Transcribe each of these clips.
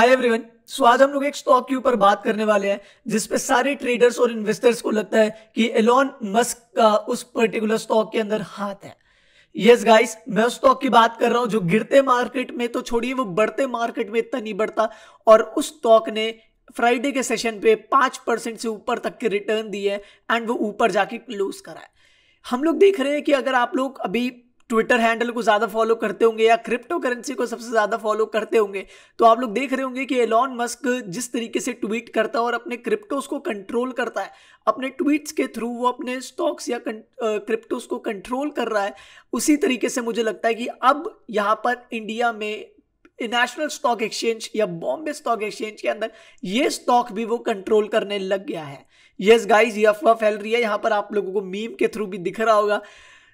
Hi everyone so आज हम लोग एक स्टॉक के ऊपर बात करने वाले हैं जिसपे सारे ट्रेडर्स और इन्वेस्टर्स को लगता है कि एलोन मस्क का उस पर्टिकुलर स्टॉक के अंदर हाथ है यस गाइस मैं उस स्टॉक की बात कर रहा हूं जो गिरते मार्केट में तो छोड़िए वो बढ़ते मार्केट में इतना नहीं बढ़ता और उस स्टॉक ने फ्राइडे के सेशन पे पांच परसेंट से ऊपर तक के रिटर्न दिए एंड वो ऊपर जाके क्लोज करा है हम लोग देख रहे हैं कि अगर आप लोग अभी ट्विटर हैंडल को ज़्यादा फॉलो करते होंगे या क्रिप्टो करेंसी को सबसे ज़्यादा फॉलो करते होंगे तो आप लोग देख रहे होंगे कि एलॉन मस्क जिस तरीके से ट्वीट करता है और अपने क्रिप्टोस को कंट्रोल करता है अपने ट्वीट्स के थ्रू वो अपने स्टॉक्स या क्रिप्टोस को कंट्रोल कर रहा है उसी तरीके से मुझे लगता है कि अब यहाँ पर इंडिया में नेशनल स्टॉक एक्सचेंज या बॉम्बे स्टॉक एक्सचेंज के अंदर ये स्टॉक भी वो कंट्रोल करने लग गया है यस गाइस ये अफवाह फैल रही है यहाँ पर आप लोगों को मीम के थ्रू भी दिख रहा होगा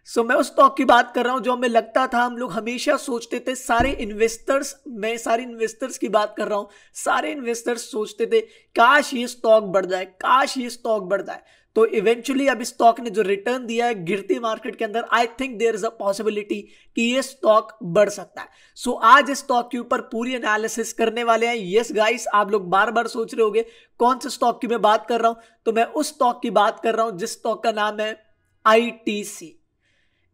सो so, मैं उस स्टॉक की बात कर रहा हूं जो हमें लगता था हम लोग हमेशा सोचते थे सारे इन्वेस्टर्स मैं सारे इन्वेस्टर्स की बात कर रहा हूं सारे इन्वेस्टर्स सोचते थे काश ये स्टॉक बढ़ जाए काश ये स्टॉक बढ़ जाए तो इवेंचुअली अब स्टॉक ने जो रिटर्न दिया है गिरती मार्केट के अंदर I think there is a possibility कि ये स्टॉक बढ़ सकता है सो so, आज इस स्टॉक के ऊपर पूरी एनालिसिस करने वाले हैं यस yes, गाइस आप लोग बार बार सोच रहे होगे कौन से स्टॉक की मैं बात कर रहा हूं तो मैं उस स्टॉक की बात कर रहा हूं जिस स्टॉक का नाम है आई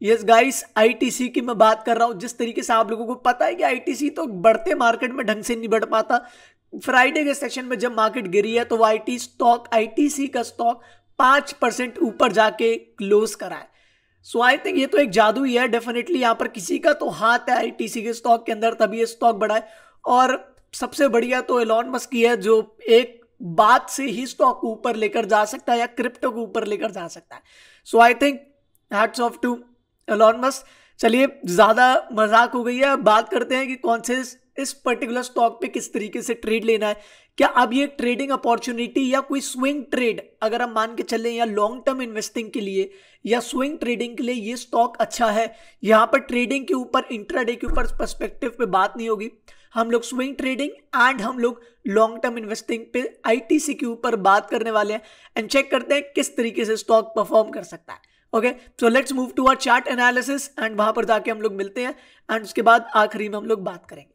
यस गाइस आईटीसी की मैं बात कर रहा हूँ जिस तरीके से आप लोगों को पता है कि आईटीसी तो बढ़ते मार्केट में ढंग से नहीं बढ़ पाता फ्राइडे के सेशन में जब मार्केट गिरी है तो वो आई स्टॉक आईटीसी का स्टॉक पाँच परसेंट ऊपर जाके क्लोज करा है सो आई थिंक ये तो एक जादू ही है डेफिनेटली यहाँ पर किसी का तो हाथ है आई के स्टॉक के अंदर तभी ये स्टॉक बढ़ाए और सबसे बढ़िया तो एलॉन मस्क की है जो एक बात से ही स्टॉक को ऊपर लेकर जा सकता है या क्रिप्टो को ऊपर लेकर जा सकता है so I think hats off to Elon Musk चलिए ज़्यादा मजाक हो गई है बात करते हैं कि कौन से इस पर्टिकुलर स्टॉक पे किस तरीके से ट्रेड लेना है क्या अब ये ट्रेडिंग अपॉर्चुनिटी या कोई स्विंग ट्रेड अगर हम मान के चलें या लॉन्ग टर्म इन्वेस्टिंग के लिए या स्विंग ट्रेडिंग के लिए ये स्टॉक अच्छा है यहाँ पर ट्रेडिंग के ऊपर इंट्राडे के ऊपर पर्सपेक्टिव पे बात नहीं होगी हम लोग स्विंग ट्रेडिंग एंड हम लोग लॉन्ग टर्म इन्वेस्टिंग पे आईटीसी के ऊपर बात करने वाले हैं एंड चेक करते हैं किस तरीके से स्टॉक परफॉर्म कर सकता है okay so let's move to our chart analysis and वहां पर जाके हम लोग मिलते हैं एंड उसके बाद आखिरी में हम लोग बात करेंगे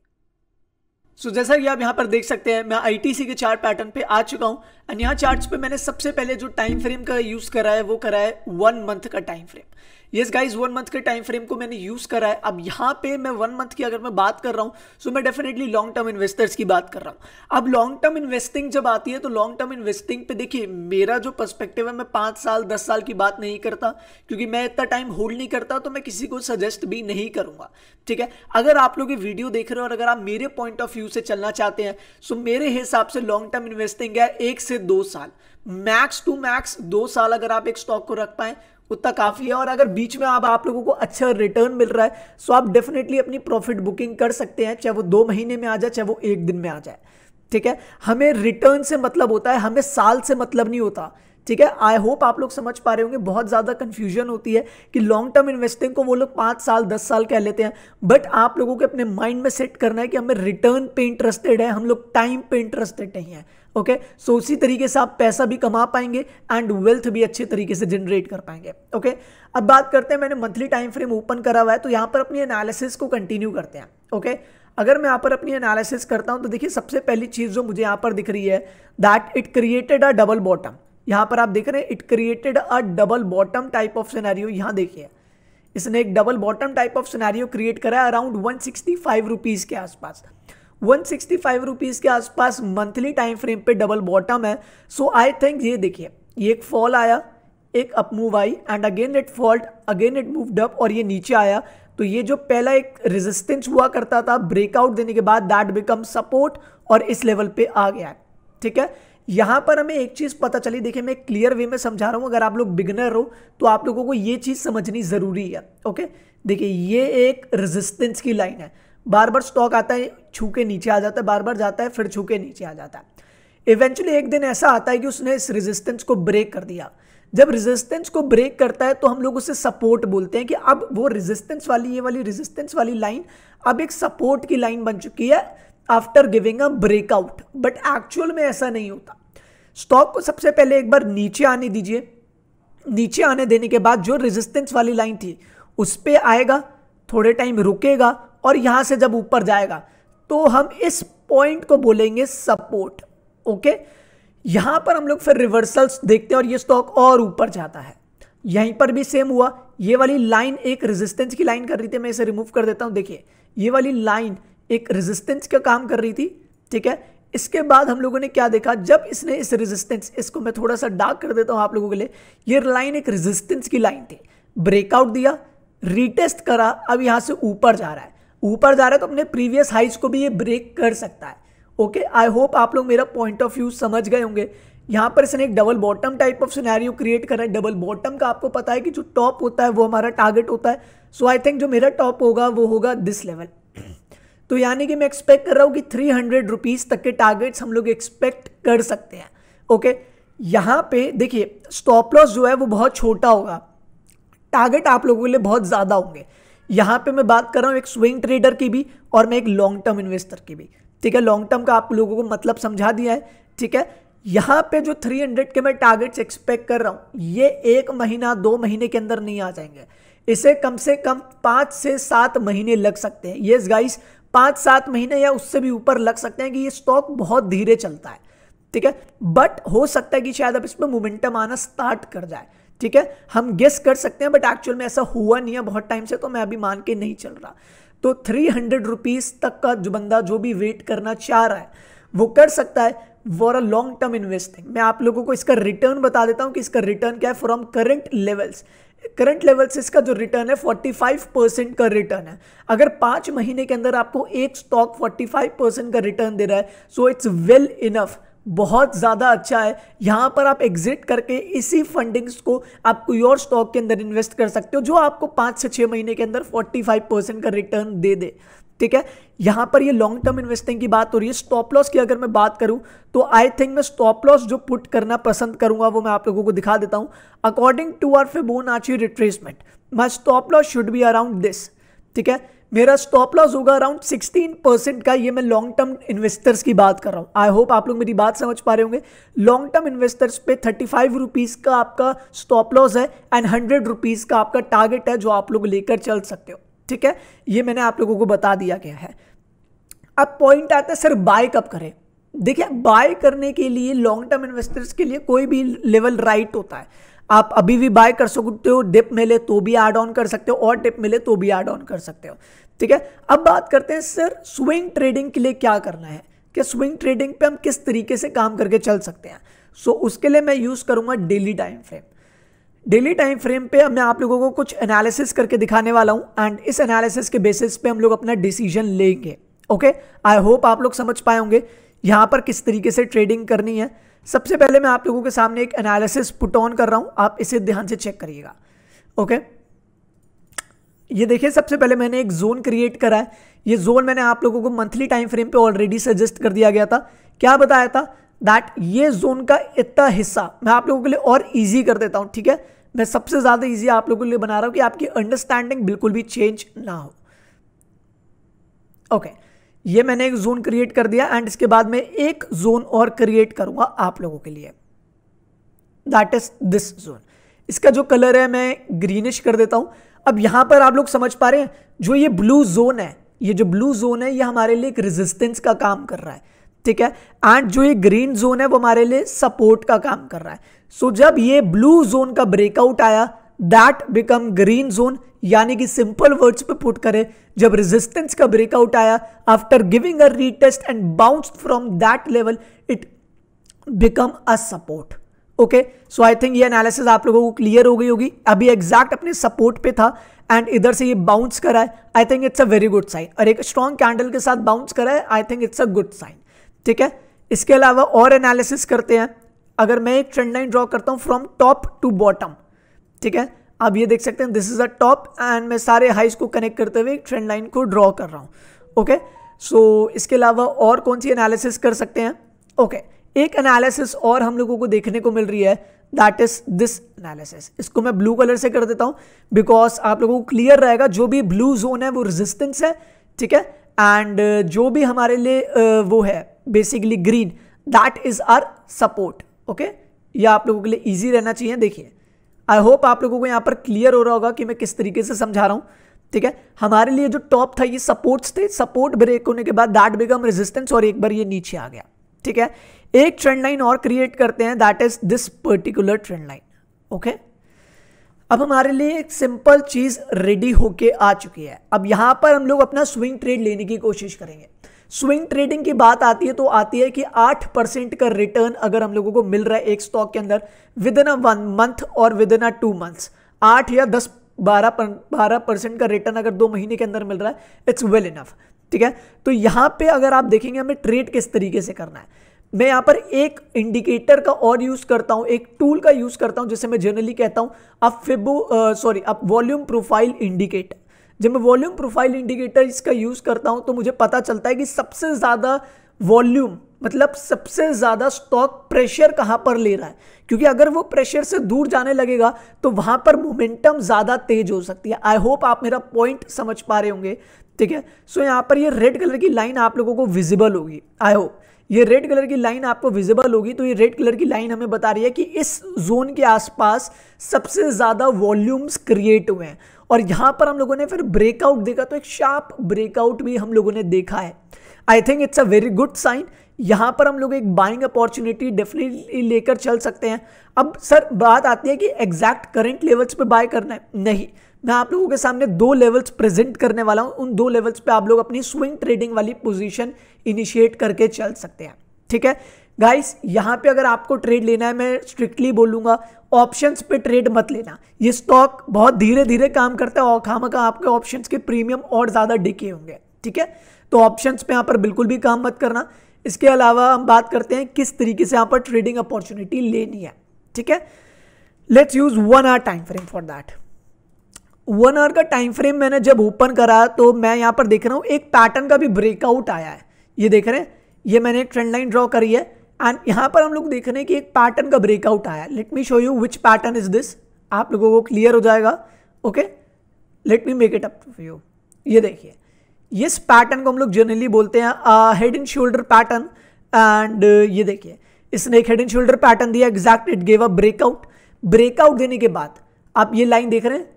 सो so, जैसा कि आप यहां पर देख सकते हैं मैं आईटीसी के चार्ट पैटर्न पे आ चुका हूं यहाँ चार्ट पे मैंने सबसे पहले जो टाइम फ्रेम का यूज़ करा है वो करा है वन मंथ का time frame yes guys one month के टाइम फ्रेम को मैंने यूज़ करा है अब यहाँ पे मैं वन मंथ की अगर मैं बात कर रहा हूँ सो मैं डेफिनेटली लॉन्ग टर्म इन्वेस्टर्स की बात कर रहा हूँ अब लॉन्ग टर्म इन्वेस्टिंग जब आती है तो लॉन्ग टर्म इन्वेस्टिंग पे देखिए मेरा जो पर्सपेक्टिव है मैं पाँच साल दस साल की बात नहीं करता क्योंकि मैं इतना टाइम होल्ड नहीं करता तो मैं किसी को सजेस्ट भी नहीं करूँगा ठीक है अगर आप लोग ये वीडियो देख रहे हो और अगर आप मेरे पॉइंट ऑफ व्यू से चलना चाहते हैं सो मेरे हिसाब से लॉन्ग टर्म इन्वेस्टिंग है एक से दो साल मैक्स टू मैक्स दो साल अगर आप एक स्टॉक को रख पाए उतना काफ़ी है और अगर बीच में आप आप लोगों को अच्छा रिटर्न मिल रहा है सो आप डेफिनेटली अपनी प्रॉफिट बुकिंग कर सकते हैं चाहे वो दो महीने में आ जाए चाहे वो एक दिन में आ जाए ठीक है हमें रिटर्न से मतलब होता है हमें साल से मतलब नहीं होता ठीक है आई होप आप लोग समझ पा रहे होंगे बहुत ज़्यादा कंफ्यूजन होती है कि लॉन्ग टर्म इन्वेस्टिंग को वो लोग पांच साल दस साल कह लेते हैं बट आप लोगों के अपने माइंड में सेट करना है कि हमें रिटर्न पे इंटरेस्टेड है हम लोग टाइम पे इंटरेस्टेड नहीं है ओके सो उसी तरीके से आप पैसा भी कमा पाएंगे एंड वेल्थ भी अच्छे तरीके से जनरेट कर पाएंगे ओके okay? अब बात करते हैं मैंने मंथली टाइम फ्रेम ओपन करा हुआ है तो यहाँ पर अपनी एनालिसिस को कंटिन्यू करते हैं ओके okay? अगर मैं यहाँ पर अपनी एनालिसिस करता हूँ तो देखिए सबसे पहली चीज़ जो मुझे यहाँ पर दिख रही है that it created a double bottom यहाँ पर आप देख रहे हैं it created a double bottom type of scenario यहाँ देखिए इसने एक double bottom type of scenario create करा है around one sixty five rupees के आसपास 165 रुपीस के आसपास मंथली टाइम फ्रेम पे डबल बॉटम है सो आई थिंक ये देखिए ये एक फॉल आया एक अप मूव आई and again it fault again it moved up और ये नीचे आया तो ये जो पहला एक रेजिस्टेंस हुआ करता था ब्रेकआउट देने के बाद दैट बिकम सपोर्ट और इस लेवल पे आ गया ठीक है यहाँ पर हमें एक चीज़ पता चली देखिए मैं क्लियर वे में समझा रहा हूँ अगर आप लोग बिगनर हो तो आप लोगों को ये चीज़ समझनी ज़रूरी है ओके देखिए ये एक रेजिस्टेंस की लाइन है बार बार स्टॉक आता है छू के नीचे आ जाता है बार बार जाता है फिर छू के नीचे आ जाता है इवेंचुअली एक दिन ऐसा आता है कि उसने इस रेजिस्टेंस को ब्रेक कर दिया जब रेजिस्टेंस को ब्रेक करता है तो हम लोग उसे सपोर्ट बोलते हैं कि अब वो रेजिस्टेंस वाली ये वाली रेजिस्टेंस वाली लाइन अब एक सपोर्ट की लाइन बन चुकी है after giving a breakout but actual में ऐसा नहीं होता स्टॉक को सबसे पहले एक बार नीचे आने दीजिए नीचे आने देने के बाद जो रेजिस्टेंस वाली लाइन थी उस पर आएगा थोड़े टाइम रुकेगा और यहां से जब ऊपर जाएगा तो हम इस पॉइंट को बोलेंगे सपोर्ट ओके यहां पर हम लोग फिर रिवर्सल्स देखते हैं और ये स्टॉक और ऊपर जाता है यहीं पर भी सेम हुआ ये वाली लाइन एक रेजिस्टेंस की लाइन कर रही थी मैं इसे रिमूव कर देता हूं देखिए ये वाली लाइन एक रेजिस्टेंस का काम कर रही थी ठीक है इसके बाद हम लोगों ने क्या देखा जब इसने इस रेजिस्टेंस इसको मैं थोड़ा सा डार्क कर देता हूं आप लोगों के लिए ये लाइन एक रेजिस्टेंस की लाइन थी ब्रेकआउट दिया रिटेस्ट करा अब यहां से ऊपर जा रहा है ऊपर जा रहा है तो अपने प्रीवियस हाइज को भी ये ब्रेक कर सकता है ओके आई होप आप लोग मेरा पॉइंट ऑफ व्यू समझ गए होंगे यहाँ पर इसने एक double bottom type of scenario create करा है डबल बॉटम का आपको पता है कि जो टॉप होता है वो हमारा टारगेट होता है सो आई थिंक जो मेरा टॉप होगा वो होगा दिस लेवल तो यानी कि मैं एक्सपेक्ट कर रहा हूँ कि थ्री हंड्रेड रुपीज़ तक के टारगेट्स हम लोग एक्सपेक्ट कर सकते हैं ओके यहाँ पे देखिए स्टॉप लॉस जो है वो बहुत छोटा होगा टारगेट आप लोगों के लिए बहुत ज़्यादा होंगे यहाँ पे मैं बात कर रहा हूँ एक स्विंग ट्रेडर की भी और मैं एक लॉन्ग टर्म इन्वेस्टर की भी ठीक है लॉन्ग टर्म का आप लोगों को मतलब समझा दिया है ठीक है यहाँ पे जो 300 के मैं टारगेट्स एक्सपेक्ट कर रहा हूँ ये एक महीना दो महीने के अंदर नहीं आ जाएंगे इसे कम से कम पाँच से सात महीने लग सकते हैं ये गाइस पाँच सात महीने या उससे भी ऊपर लग सकते हैं कि ये स्टॉक बहुत धीरे चलता है ठीक है बट हो सकता है कि शायद अब इस पर मोमेंटम आना स्टार्ट कर जाए ठीक है हम गेस कर सकते हैं बट एक्चुअल में ऐसा हुआ नहीं है बहुत टाइम से तो मैं अभी मान के नहीं चल रहा तो थ्री हंड्रेड रुपीज़ तक का जो बंदा जो भी वेट करना चाह रहा है वो कर सकता है for a long term investing मैं आप लोगों को इसका रिटर्न बता देता हूँ कि इसका रिटर्न क्या है from current levels current level से इसका जो रिटर्न है 45 परसेंट का रिटर्न है अगर पांच महीने के अंदर आपको एक स्टॉक 45 परसेंट का रिटर्न दे रहा है सो इट्स वेल इनफ बहुत ज़्यादा अच्छा है यहाँ पर आप एग्जिट करके इसी फंडिंग्स को आप कोई और स्टॉक के अंदर इन्वेस्ट कर सकते हो जो आपको पाँच से छः महीने के अंदर फोर्टी फाइव परसेंट का रिटर्न दे दे ठीक है यहाँ पर ये लॉन्ग टर्म इन्वेस्टिंग की बात हो रही है स्टॉप लॉस की अगर मैं बात करूँ तो आई थिंक मैं स्टॉप लॉस जो पुट करना पसंद करूंगा वो मैं आप लोगों को दिखा देता हूँ अकॉर्डिंग टू आर आची retracement my stop loss should be around this ठीक है मेरा स्टॉप लॉस होगा अराउंड 16 परसेंट का ये मैं लॉन्ग टर्म इन्वेस्टर्स की बात कर रहा हूँ आई होप आप लोग मेरी बात समझ पा रहे होंगे लॉन्ग टर्म इन्वेस्टर्स पे थर्टी फाइव रुपीज़ का आपका स्टॉप लॉस है एंड हंड्रेड रुपीज़ का आपका टारगेट है जो आप लोग लेकर चल सकते हो ठीक है ये मैंने आप लोगों को बता दिया गया है अब पॉइंट आता है सर बाय कब करें देखिए बाय करने के लिए लॉन्ग टर्म इन्वेस्टर्स के लिए कोई भी लेवल राइट होता है आप अभी भी बाय कर सकते हो डिप मिले तो भी ऐड ऑन कर सकते हो और डिप मिले तो भी ऐड ऑन कर सकते हो ठीक है अब बात करते हैं सर स्विंग ट्रेडिंग के लिए क्या करना है कि स्विंग ट्रेडिंग पे हम किस तरीके से काम करके चल सकते हैं सो so, उसके लिए मैं यूज़ करूंगा daily time frame daily time frame पे मैं आप लोगों को कुछ एनालिसिस करके दिखाने वाला हूँ एंड इस एनालिसिस के बेसिस पे हम लोग अपना डिसीजन लेंगे ओके आई होप आप लोग समझ पाए होंगे यहाँ पर किस तरीके से ट्रेडिंग करनी है सबसे पहले मैं आप लोगों के सामने एक एनालिसिस पुट ऑन कर रहा हूं आप इसे ध्यान से चेक करिएगा ओके ये देखिए सबसे पहले मैंने एक जोन क्रिएट करा है ये जोन मैंने आप लोगों को मंथली टाइम फ्रेम पे ऑलरेडी सजेस्ट कर दिया गया था क्या बताया था दैट ये जोन का इतना हिस्सा मैं आप लोगों के लिए और ईजी कर देता हूं ठीक है मैं सबसे ज़्यादा ईजी आप लोगों के लिए बना रहा हूं कि आपकी अंडरस्टैंडिंग बिल्कुल भी चेंज ना हो ओके okay. ये मैंने एक जोन क्रिएट कर दिया एंड इसके बाद में एक जोन और क्रिएट करूंगा आप लोगों के लिए दैट इज दिस जोन इसका जो कलर है मैं ग्रीनिश कर देता हूं अब यहां पर आप लोग समझ पा रहे हैं जो ये ब्लू जोन है ये जो ब्लू जोन है ये हमारे लिए एक रेजिस्टेंस का काम कर रहा है ठीक है एंड जो ये ग्रीन जोन है वो हमारे लिए सपोर्ट का काम कर रहा है सो so, जब ये ब्लू जोन का ब्रेकआउट आया दैट बिकम ग्रीन जोन यानी कि सिंपल वर्ड्स पे पुट करें जब रेजिस्टेंस का ब्रेकआउट आया after giving a retest and bounce from that level it become a support okay so I think ये एनालिसिस आप लोगों को क्लियर हो गई होगी अभी एग्जैक्ट अपने सपोर्ट पे था एंड इधर से ये बाउंस करा है I think it's a very good sign और एक स्ट्रॉन्ग कैंडल के साथ बाउंस करा है I think it's a good sign ठीक है इसके अलावा और एनालिसिस करते हैं अगर मैं एक ट्रेंड लाइन ड्रॉ करता हूँ फ्रॉम टॉप टू बॉटम ठीक है आप ये देख सकते हैं this is a top and मैं सारे हाइस को कनेक्ट करते हुए ट्रेंड लाइन को ड्रॉ कर रहा हूँ ओके सो इसके अलावा और कौन सी एनालिसिस कर सकते हैं ओके okay. एक एनालिसिस और हम लोगों को देखने को मिल रही है दैट इज दिस एनालिसिस इसको मैं ब्लू कलर से कर देता हूँ बिकॉज आप लोगों को क्लियर रहेगा जो भी ब्लू जोन है वो रेजिस्टेंस है ठीक है एंड uh, जो भी हमारे लिए uh, वो है basically green that is our support okay ये आप लोगों के लिए ईजी रहना चाहिए देखिए आई होप आप लोगों को यहाँ पर क्लियर हो रहा होगा कि मैं किस तरीके से समझा रहा हूँ ठीक है हमारे लिए जो टॉप था ये सपोर्ट्स थे सपोर्ट ब्रेक होने के बाद दैट बिकम रेजिस्टेंस और एक बार ये नीचे आ गया ठीक है एक ट्रेंड लाइन और क्रिएट करते हैं that is this particular trend line okay अब हमारे लिए एक सिंपल चीज रेडी होके आ चुकी है अब यहां पर हम लोग अपना स्विंग ट्रेड लेने की कोशिश करेंगे स्विंग ट्रेडिंग की बात आती है तो आती है कि आठ परसेंट का रिटर्न अगर हम लोगों को मिल रहा है एक स्टॉक के अंदर within a one month और within a two months आठ या दस बारह बारह परसेंट का रिटर्न अगर दो महीने के अंदर मिल रहा है इट्स वेल इनफ ठीक है तो यहाँ पे अगर आप देखेंगे हमें ट्रेड किस तरीके से करना है मैं यहाँ पर एक इंडिकेटर का और यूज़ करता हूँ एक टूल का यूज़ करता हूँ जिसे मैं जनरली कहता हूँ अब फिबो सॉरी अब वॉल्यूम प्रोफाइल इंडिकेटर जब मैं वॉल्यूम प्रोफाइल इंडिकेटर इसका यूज़ करता हूँ तो मुझे पता चलता है कि सबसे ज़्यादा वॉल्यूम मतलब सबसे ज़्यादा स्टॉक प्रेशर कहाँ पर ले रहा है क्योंकि अगर वो प्रेशर से दूर जाने लगेगा तो वहाँ पर मोमेंटम ज़्यादा तेज हो सकती है आई होप आप मेरा पॉइंट समझ पा रहे होंगे ठीक है सो यहाँ पर ये रेड कलर की लाइन आप लोगों को विजिबल होगी आई होप ये रेड कलर की लाइन आपको विजिबल होगी तो ये रेड कलर की लाइन हमें बता रही है कि इस जोन के आसपास सबसे ज़्यादा वॉल्यूम्स क्रिएट हुए हैं और यहां पर हम लोगों ने फिर ब्रेकआउट देखा तो एक शार्प ब्रेकआउट भी हम लोगों ने देखा है I think it's a very good sign यहाँ पर हम लोग एक बाइंग अपॉर्चुनिटी डेफिनेटली लेकर चल सकते हैं अब सर बात आती है कि एग्जैक्ट करेंट लेवल्स पे बाय करना है नहीं मैं आप लोगों के सामने दो लेवल्स प्रेजेंट करने वाला हूं उन दो लेवल्स पे आप लोग अपनी स्विंग ट्रेडिंग वाली पोजीशन इनिशिएट करके चल सकते हैं ठीक है गाइस यहाँ पे अगर आपको ट्रेड लेना है मैं स्ट्रिक्टली बोलूँगा ऑप्शंस पे ट्रेड मत लेना ये स्टॉक बहुत धीरे धीरे काम करता है और खाम का आपके ऑप्शंस के प्रीमियम और ज़्यादा डिके होंगे ठीक है तो ऑप्शंस पे यहाँ पर बिल्कुल भी काम मत करना इसके अलावा हम बात करते हैं किस तरीके से यहाँ पर ट्रेडिंग अपॉर्चुनिटी लेनी है ठीक है let's use one hour time frame for that one hour का टाइम फ्रेम मैंने जब ओपन करा तो मैं यहाँ पर देख रहा हूँ एक पैटर्न का भी ब्रेकआउट आया है ये देख रहे हैं ये मैंने एक ट्रेंड लाइन ड्रॉ करी है एंड यहाँ पर हम लोग देख रहे हैं कि एक पैटर्न का ब्रेकआउट आया let me show you which pattern is this आप लोगों को क्लियर हो जाएगा okay let me make it up to you ये देखिए इस पैटर्न को हम लोग जनरली बोलते हैं head and shoulder pattern and ये देखिए इसने एक हेड एंड शोल्डर पैटर्न दिया exact it gave a breakout breakout देने के बाद आप ये लाइन देख रहे हैं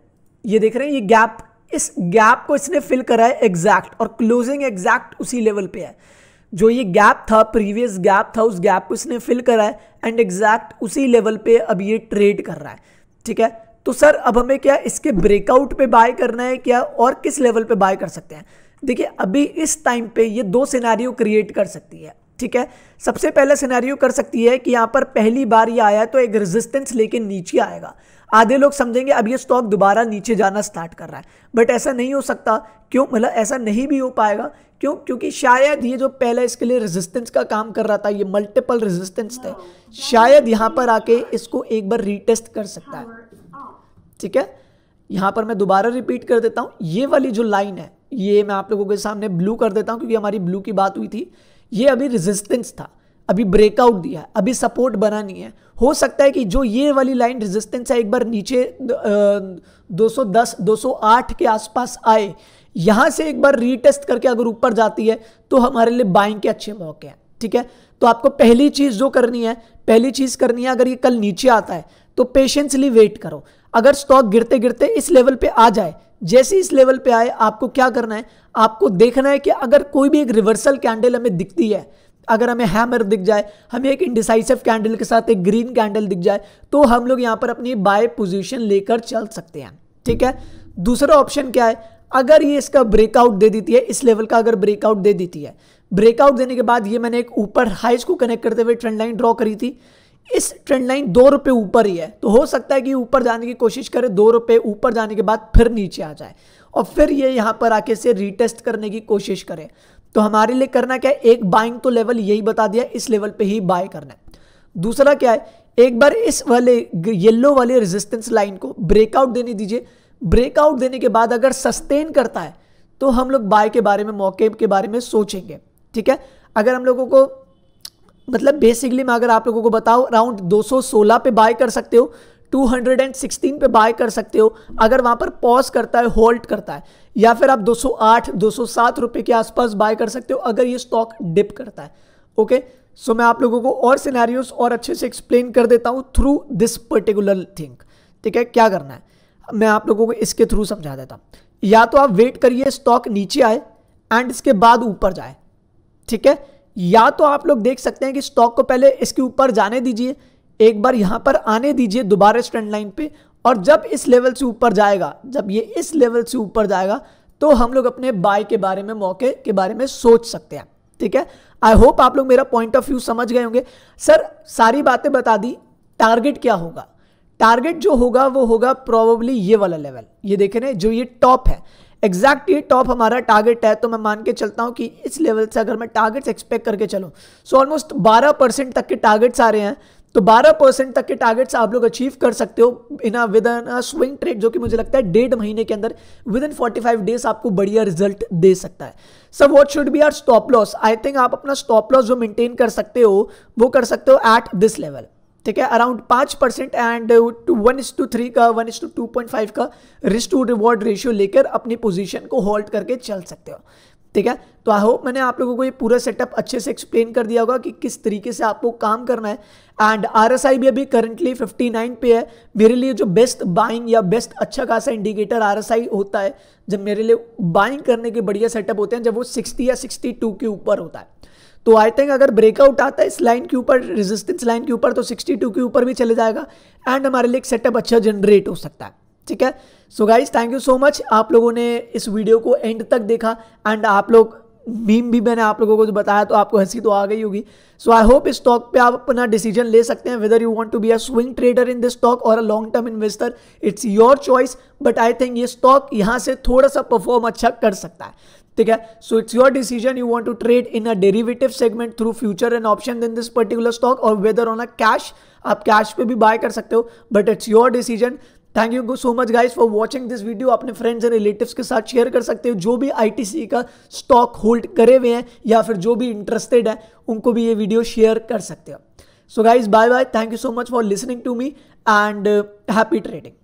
ये देख रहे हैं ये गैप इस गैप को इसने फिल करा है एग्जैक्ट और क्लोजिंग एग्जैक्ट उसी लेवल पे है जो ये गैप था प्रीवियस गैप था उस गैप को इसने फिल करा है एंड एग्जैक्ट उसी लेवल पे अब ये ट्रेड कर रहा है ठीक है तो सर अब हमें क्या इसके ब्रेकआउट पे बाय करना है क्या और किस लेवल पे बाय कर सकते हैं देखिए अभी इस टाइम पे ये दो सिनारियों क्रिएट कर सकती है ठीक है सबसे पहला सिनारियो कर सकती है कि यहाँ पर पहली बार ये आया तो एक रेजिस्टेंस लेके नीचे आएगा आधे लोग समझेंगे अब ये स्टॉक दोबारा नीचे जाना स्टार्ट कर रहा है बट ऐसा नहीं हो सकता क्यों मतलब ऐसा नहीं भी हो पाएगा क्यों क्योंकि शायद ये जो पहला इसके लिए रेजिस्टेंस का काम कर रहा था ये मल्टीपल रेजिस्टेंस थे शायद यहाँ पर आके इसको एक बार रीटेस्ट कर सकता है ठीक है यहाँ पर मैं दोबारा रिपीट कर देता हूँ ये वाली जो लाइन है ये मैं आप लोगों के सामने ब्लू कर देता हूँ क्योंकि हमारी ब्लू की बात हुई थी ये अभी रेजिस्टेंस था अभी ब्रेकआउट दिया है अभी सपोर्ट बना नहीं है हो सकता है कि जो ये वाली लाइन रेजिस्टेंस है एक बार नीचे दो सौ के आसपास आए यहां से एक बार रीटेस्ट करके अगर ऊपर जाती है तो हमारे लिए बाइंग के अच्छे मौके हैं ठीक है तो आपको पहली चीज जो करनी है पहली चीज करनी है अगर ये कल नीचे आता है तो पेशेंसली वेट करो अगर स्टॉक गिरते गिरते इस लेवल पे आ जाए जैसे इस लेवल पे आए आपको क्या करना है आपको देखना है कि अगर कोई भी एक रिवर्सल कैंडल हमें दिखती है अगर हमें हैमर दिख जाए हमें एक इंडिसाइसिव कैंडल के साथ एक ग्रीन कैंडल दिख जाए तो हम लोग यहां पर अपनी बाय पोजीशन लेकर चल सकते हैं ठीक है दूसरा ऑप्शन क्या है अगर ये इसका ब्रेकआउट दे देती है इस लेवल का अगर ब्रेकआउट दे देती है ब्रेकआउट देने के बाद ये मैंने एक ऊपर हाइज को कनेक्ट करते हुए ट्रेंड लाइन ड्रॉ करी थी इस ट्रेंड लाइन दो रुपये ऊपर ही है तो हो सकता है कि ऊपर जाने की कोशिश करे दो रुपये ऊपर जाने के बाद फिर नीचे आ जाए और फिर ये यहाँ पर आके से रीटेस्ट करने की कोशिश करे तो हमारे लिए करना क्या है एक बाइंग तो लेवल यही बता दिया इस लेवल पे ही बाय करना है दूसरा क्या है एक बार इस वाले येलो वाले रेजिस्टेंस लाइन को ब्रेकआउट देने दीजिए ब्रेकआउट देने के बाद अगर सस्टेन करता है तो हम लोग बाय के बारे में मौके के बारे में सोचेंगे ठीक है अगर हम लोगों को मतलब बेसिकली मैं अगर आप लोगों को बताऊं अराउंड 216 पे बाय कर सकते हो 216 पे बाय कर सकते हो अगर वहां पर पॉज करता है होल्ड करता है या फिर आप 208 207 रुपए के आसपास बाय कर सकते हो अगर ये स्टॉक डिप करता है ओके सो so, मैं आप लोगों को और सिनेरियोस और अच्छे से एक्सप्लेन कर देता हूँ थ्रू दिस पर्टिकुलर थिंग ठीक है क्या करना है मैं आप लोगों को इसके थ्रू समझा देता या तो आप वेट करिए स्टॉक नीचे आए एंड इसके बाद ऊपर जाए ठीक है या तो आप लोग देख सकते हैं कि स्टॉक को पहले इसके ऊपर जाने दीजिए एक बार यहां पर आने दीजिए दोबारा स्ट्रेंड लाइन पे और जब इस लेवल से ऊपर जाएगा जब ये इस लेवल से ऊपर जाएगा तो हम लोग अपने बाय के बारे में मौके के बारे में सोच सकते हैं ठीक है आई होप आप लोग मेरा पॉइंट ऑफ व्यू समझ गए होंगे सर सारी बातें बता दी टारगेट क्या होगा टारगेट जो होगा वो होगा प्रोबेबली ये वाला लेवल ये देखे ना जो ये टॉप है एग्जैक्ट ये टॉप हमारा टारगेट है तो मैं मान के चलता हूँ कि इस लेवल से अगर मैं टारगेट्स एक्सपेक्ट करके चलूँ सो ऑलमोस्ट 12 परसेंट तक के टारगेट्स आ रहे हैं तो 12 परसेंट तक के टारगेट्स आप लोग अचीव कर सकते हो in a within swing trade जो कि मुझे लगता है डेढ़ महीने के अंदर विद इन फाइव डेज आपको बढ़िया रिजल्ट दे सकता है sir what should be our stop loss I think आप अपना स्टॉप लॉस जो मेंटेन कर सकते हो वो कर सकते हो एट दिस लेवल ठीक है अराउंड पाँच percent and one is two three का one is two two point five का रिस्क टू रिवॉर्ड रेशियो लेकर अपनी पोजीशन को होल्ड करके चल सकते हो ठीक है तो आई होप मैंने आप लोगों को ये पूरा सेटअप अच्छे से एक्सप्लेन कर दिया होगा कि किस तरीके से आपको काम करना है एंड आई भी अभी करंटली 59 पे है मेरे लिए जो बेस्ट बाइंग या बेस्ट अच्छा खासा इंडिकेटर आई होता है जब मेरे लिए बाइंग करने के बढ़िया सेटअप होते हैं जब वो 60 या 62 के ऊपर होता है तो आई थिंक अगर ब्रेकआउट आता है इस लाइन के ऊपर रेजिस्टेंस लाइन के ऊपर तो 62 के ऊपर भी चले जाएगा एंड हमारे लिए एक सेटअप अच्छा जनरेट हो सकता है ठीक है so guys thank you so much आप लोगों ने इस वीडियो को एंड तक देखा एंड आप लोग मीम भी मैंने आप लोगों को जो बताया तो आपको हंसी तो आ गई होगी सो आई होप इस स्टॉक पे आप अपना डिसीजन ले सकते हैं whether you want to be a swing trader in this stock और a long term investor it's your choice but I think ये स्टॉक यहाँ से थोड़ा सा परफॉर्म अच्छा कर सकता है ठीक है so it's your decision you want to trade in a derivative segment through future and option in this particular stock और वेदर ऑन अ कैश आप कैश पे भी बाय कर सकते हो but it's your decision thank you so much guys for watching this video अपने friends and relatives के साथ शेयर कर सकते हो जो भी सी का स्टॉक होल्ड करे हुए हैं या फिर जो भी इंटरेस्टेड है उनको भी ये वीडियो शेयर कर सकते हो so guys bye bye thank you so much for listening to me and happy trading